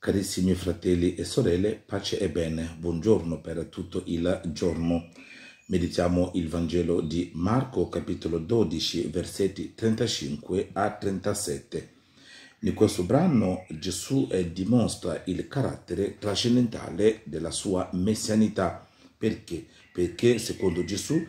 Carissimi fratelli e sorelle, pace e bene, buongiorno per tutto il giorno. Meditiamo il Vangelo di Marco capitolo 12 versetti 35 a 37. In questo brano Gesù eh, dimostra il carattere trascendentale della sua messianità. Perché? Perché secondo Gesù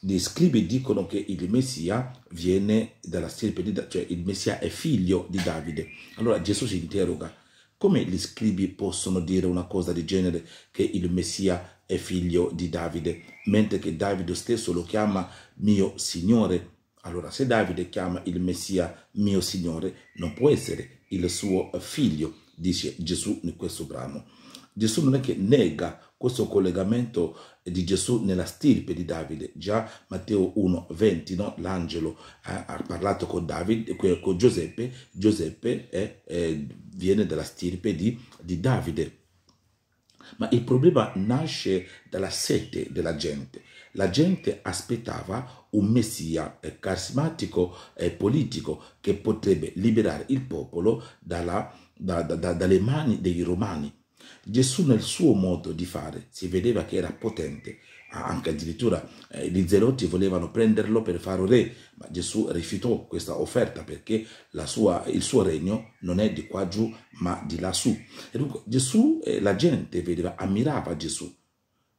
gli scribi dicono che il Messia viene dalla stirpe di Davide, cioè il Messia è figlio di Davide. Allora Gesù si interroga, come gli scribi possono dire una cosa del genere che il Messia è figlio di Davide, mentre che Davide stesso lo chiama mio Signore? Allora se Davide chiama il Messia mio Signore, non può essere il suo figlio, dice Gesù in questo brano. Gesù non è che nega questo collegamento di Gesù nella stirpe di Davide, già Matteo 1,20, no? l'angelo eh, ha parlato con, Davide, con Giuseppe, Giuseppe è, eh, viene dalla stirpe di, di Davide. Ma il problema nasce dalla sete della gente. La gente aspettava un messia eh, carismatico e politico che potrebbe liberare il popolo dalla, da, da, da, dalle mani dei romani. Gesù nel suo modo di fare si vedeva che era potente, ah, anche addirittura eh, gli zelotti volevano prenderlo per farlo re, ma Gesù rifiutò questa offerta perché sua, il suo regno non è di qua giù ma di lassù. E dunque Gesù, eh, la gente vedeva, ammirava Gesù,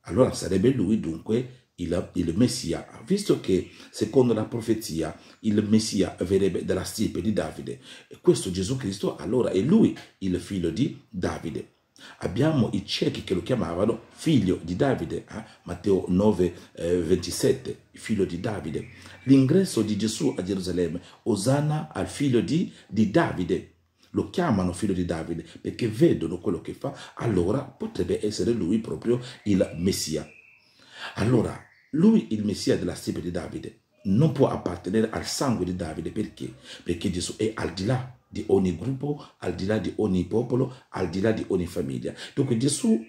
allora sarebbe lui dunque il, il, Messia, visto che secondo la profezia il Messia verrebbe dalla stirpe di Davide, e questo Gesù Cristo allora è lui il figlio di Davide. Abbiamo i ciechi che lo chiamavano figlio di Davide, eh? Matteo 9, eh, 27, figlio di Davide. L'ingresso di Gesù a Gerusalemme, Osanna al figlio di, di Davide. Lo chiamano figlio di Davide perché vedono quello che fa, allora potrebbe essere lui proprio il Messia. Allora, lui il Messia della stirpe di Davide non può appartenere al sangue di Davide perché? Perché Gesù è al di là di ogni gruppo, al di là di ogni popolo, al di là di ogni famiglia. Dunque Gesù,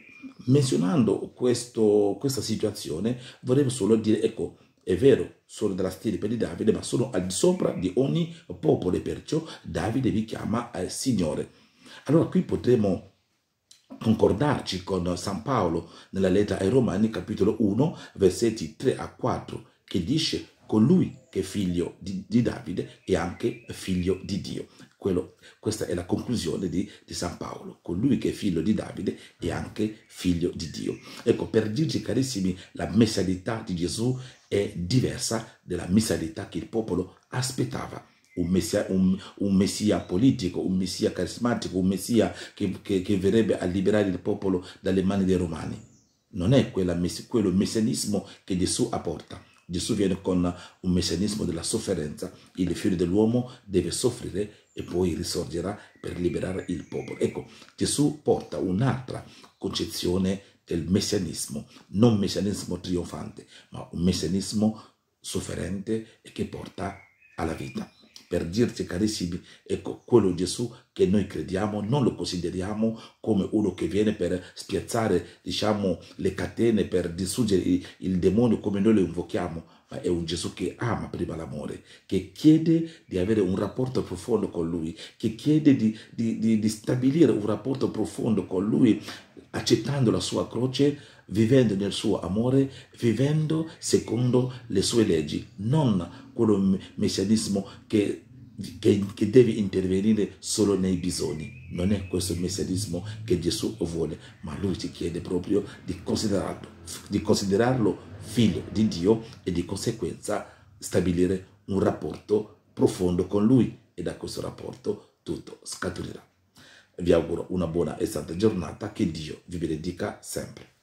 menzionando questo, questa situazione, vorrebbe solo dire, ecco, è vero, sono della stirpe di Davide, ma sono al di sopra di ogni popolo e perciò Davide vi chiama eh, Signore. Allora qui potremmo concordarci con San Paolo nella lettera ai Romani capitolo 1 versetti 3 a 4 che dice colui che è figlio di, di Davide e anche figlio di Dio. Quello, questa è la conclusione di, di, San Paolo, colui che è figlio di Davide e anche figlio di Dio. Ecco, per dirci carissimi, la messalità di Gesù è diversa dalla messalità che il popolo aspettava. Un messia, un, un messia, politico, un messia carismatico, un messia che, che, che, verrebbe a liberare il popolo dalle mani dei romani. Non è quella, quello messianismo che Gesù apporta Gesù viene con un messianismo della sofferenza, il figlio dell'uomo deve soffrire e poi risorgerà per liberare il popolo. Ecco, Gesù porta un'altra concezione del messianismo, non messianismo trionfante, ma un messianismo sofferente e che porta alla vita per dirci carissimi, ecco quello Gesù che noi crediamo, non lo consideriamo come uno che viene per spiazzare, diciamo, le catene, per distruggere il demonio come noi lo invochiamo, ma è un Gesù che ama prima l'amore, che chiede di avere un rapporto profondo con Lui, che chiede di, di, di, di stabilire un rapporto profondo con Lui accettando la sua croce, vivendo nel suo amore, vivendo secondo le sue leggi, non quello messianismo che, che, che deve intervenire solo nei bisogni. Non è questo il messianismo che Gesù vuole, ma lui ci chiede proprio di considerarlo, di considerarlo figlio di Dio e di conseguenza stabilire un rapporto profondo con lui e da questo rapporto tutto scaturirà vi auguro una buona e santa giornata, che Dio vi benedica sempre.